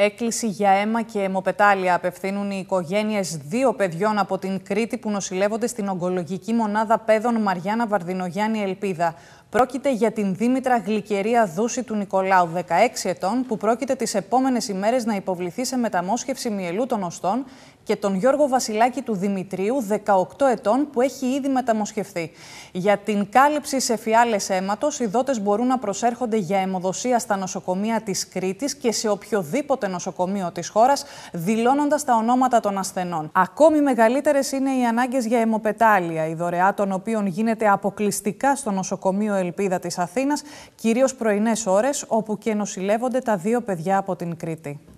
Έκκληση για αίμα και αιμοπετάλια απευθύνουν οι οικογένειες δύο παιδιών από την Κρήτη που νοσηλεύονται στην Ογκολογική Μονάδα πέδων Μαριάννα Βαρδινογιάννη Ελπίδα. Πρόκειται για την Δήμητρα Γλυκερία Δούση του Νικολάου, 16 ετών, που πρόκειται τις επόμενες ημέρες να υποβληθεί σε μεταμόσχευση μυελού των οστών και τον Γιώργο Βασιλάκη του Δημητρίου, 18 ετών, που έχει ήδη μεταμοσχευθεί. Για την κάλυψη σε φιάλες αίματος, οι δότες μπορούν να προσέρχονται για αιμοδοσία στα νοσοκομεία της Κρήτης και σε οποιοδήποτε νοσοκομείο της χώρας, δηλώνοντας τα ονόματα των ασθενών. Ακόμη μεγαλύτερες είναι οι ανάγκες για αιμοπετάλια, η δωρεά των οποίων γίνεται αποκλειστικά στο νοσοκομείο Ελπίδα της Αθήνας, κυρίως πρωινές ώρες, όπου και νοσηλεύονται τα δύο παιδιά από την Κρήτη.